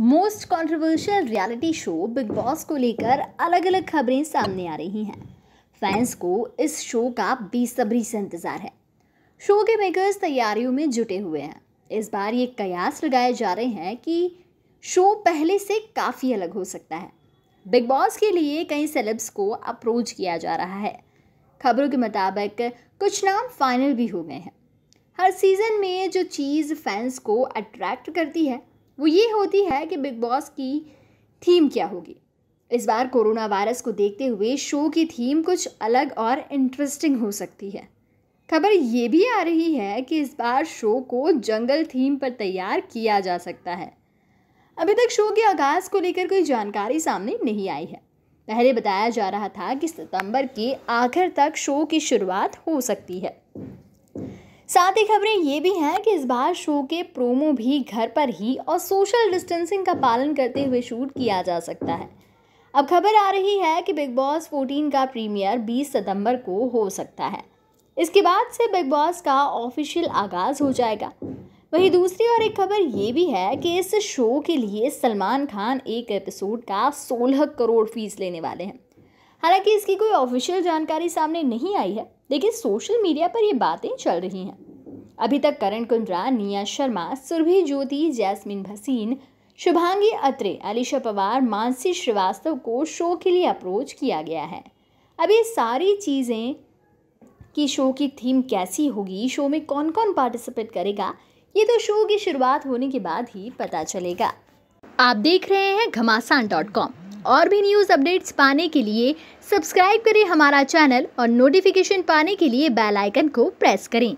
most controversial reality show Bigg Boss को लेकर अलग अलग खबरें सामने आ रही हैं फैंस को इस शो का बेसब्री से इंतज़ार है शो के मेकर्स तैयारियों में जुटे हुए हैं इस बार ये कयास लगाए जा रहे हैं कि शो पहले से काफ़ी अलग हो सकता है बिग बॉस के लिए कई सेलेब्स को अप्रोच किया जा रहा है खबरों के मुताबिक कुछ नाम फाइनल भी हो गए हैं हर सीज़न में जो चीज़ फैंस को अट्रैक्ट करती है वो ये होती है कि बिग बॉस की थीम क्या होगी इस बार कोरोना वायरस को देखते हुए शो की थीम कुछ अलग और इंटरेस्टिंग हो सकती है खबर ये भी आ रही है कि इस बार शो को जंगल थीम पर तैयार किया जा सकता है अभी तक शो के आगाज़ को लेकर कोई जानकारी सामने नहीं आई है पहले बताया जा रहा था कि सितंबर के आखिर तक शो की शुरुआत हो सकती है साथ ही खबरें ये भी हैं कि इस बार शो के प्रोमो भी घर पर ही और सोशल डिस्टेंसिंग का पालन करते हुए शूट किया जा सकता है अब खबर आ रही है कि बिग बॉस 14 का प्रीमियर 20 सितंबर को हो सकता है इसके बाद से बिग बॉस का ऑफिशियल आगाज़ हो जाएगा वहीं दूसरी और एक खबर ये भी है कि इस शो के लिए सलमान खान एक एपिसोड का सोलह करोड़ फीस लेने वाले हैं हालांकि इसकी कोई ऑफिशियल जानकारी सामने नहीं आई है लेकिन सोशल मीडिया पर ये बातें चल रही हैं अभी तक करण कुंद्रा निया शर्मा सुरभि ज्योति जैस्मिन भसीन शुभांगी अत्रे अलीशा पवार मानसी श्रीवास्तव को शो के लिए अप्रोच किया गया है अब ये सारी चीज़ें कि शो की थीम कैसी होगी शो में कौन कौन पार्टिसिपेट करेगा ये तो शो की शुरुआत होने के बाद ही पता चलेगा आप देख रहे हैं घमासान डॉट कॉम और भी न्यूज़ अपडेट्स पाने के लिए सब्सक्राइब करें हमारा चैनल और नोटिफिकेशन पाने के लिए बेल आइकन को प्रेस करें